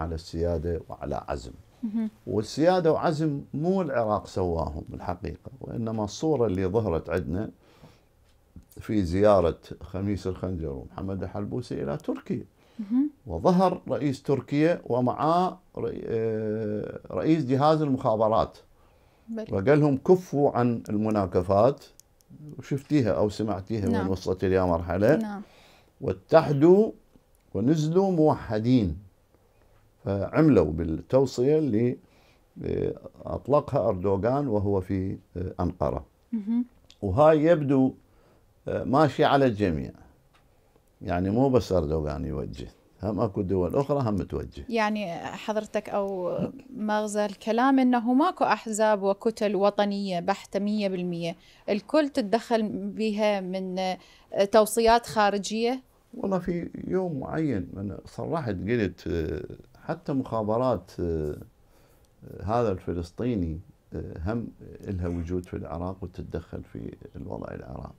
على السياده وعلى عزم والسياده وعزم مو العراق سواهم الحقيقه وانما الصوره اللي ظهرت عندنا في زياره خميس الخنجر ومحمد الحلبوسي الى تركيا وظهر رئيس تركيا ومعاه آه، رئيس جهاز المخابرات وقال لهم كفوا عن المناكفات وشفتيها او سمعتيها نعم. من وصلت الى مرحله نعم. واتحدوا ونزلوا موحدين فعملوا بالتوصية اللي آه، أطلقها أردوغان وهو في آه، أنقرة وهاي يبدو آه، ماشي على الجميع يعني مو بس أردوغان يوجه هم اكو دول اخرى هم توجه يعني حضرتك او مغزى الكلام انه ماكو احزاب وكتل وطنيه بحته 100% الكل تتدخل بها من توصيات خارجيه والله في يوم معين انا صرحت قلت حتى مخابرات آه، آه، هذا الفلسطيني آه، هم لها وجود في العراق وتتدخل في الوضع العراقي